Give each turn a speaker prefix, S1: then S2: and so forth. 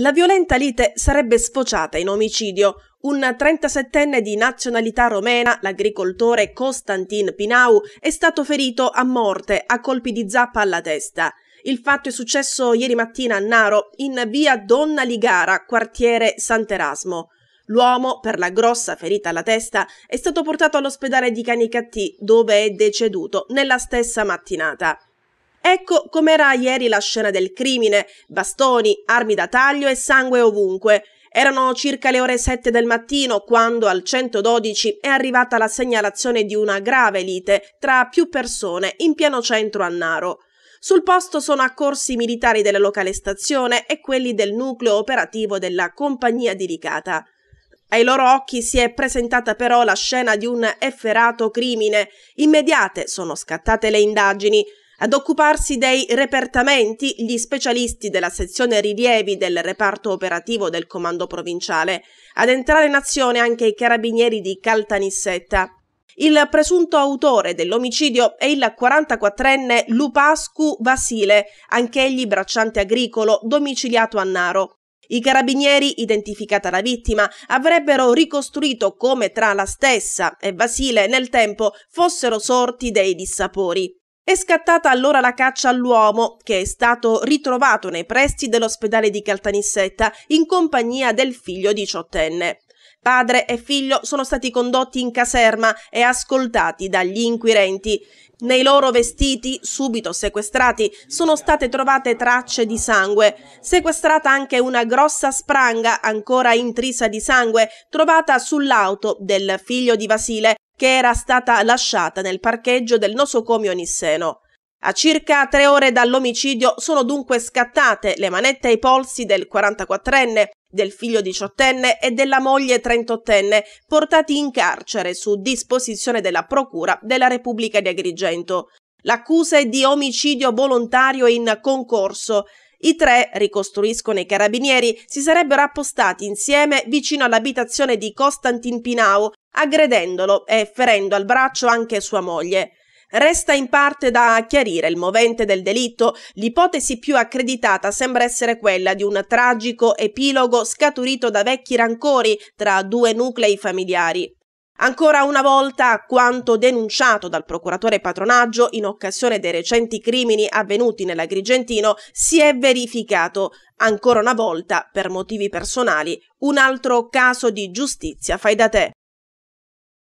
S1: La violenta lite sarebbe sfociata in omicidio. Un 37enne di nazionalità romena, l'agricoltore Costantin Pinau, è stato ferito a morte a colpi di zappa alla testa. Il fatto è successo ieri mattina a Naro, in via Donna Ligara, quartiere Sant'Erasmo. L'uomo, per la grossa ferita alla testa, è stato portato all'ospedale di Canicattì, dove è deceduto nella stessa mattinata. Ecco com'era ieri la scena del crimine, bastoni, armi da taglio e sangue ovunque. Erano circa le ore 7 del mattino quando al 112 è arrivata la segnalazione di una grave lite tra più persone in pieno centro a Naro. Sul posto sono accorsi i militari della locale stazione e quelli del nucleo operativo della compagnia di Ricata. Ai loro occhi si è presentata però la scena di un efferato crimine. Immediate sono scattate le indagini. Ad occuparsi dei repertamenti gli specialisti della sezione rilievi del reparto operativo del comando provinciale, ad entrare in azione anche i carabinieri di Caltanissetta. Il presunto autore dell'omicidio è il 44enne Lupascu Vasile, anch'egli bracciante agricolo domiciliato a Naro. I carabinieri, identificata la vittima, avrebbero ricostruito come tra la stessa e Vasile nel tempo fossero sorti dei dissapori. È scattata allora la caccia all'uomo, che è stato ritrovato nei pressi dell'ospedale di Caltanissetta in compagnia del figlio diciottenne. Padre e figlio sono stati condotti in caserma e ascoltati dagli inquirenti. Nei loro vestiti, subito sequestrati, sono state trovate tracce di sangue. Sequestrata anche una grossa spranga ancora intrisa di sangue trovata sull'auto del figlio di Vasile che era stata lasciata nel parcheggio del nosocomio Nisseno. A circa tre ore dall'omicidio sono dunque scattate le manette ai polsi del 44enne, del figlio 18enne e della moglie 38enne, portati in carcere su disposizione della Procura della Repubblica di Agrigento. L'accusa è di omicidio volontario in concorso, i tre, ricostruiscono i carabinieri, si sarebbero appostati insieme vicino all'abitazione di Costantin Pinau, aggredendolo e ferendo al braccio anche sua moglie. Resta in parte da chiarire il movente del delitto, l'ipotesi più accreditata sembra essere quella di un tragico epilogo scaturito da vecchi rancori tra due nuclei familiari. Ancora una volta, quanto denunciato dal procuratore patronaggio in occasione dei recenti crimini avvenuti nell'Agrigentino si è verificato, ancora una volta, per motivi personali, un altro caso di giustizia fai da te.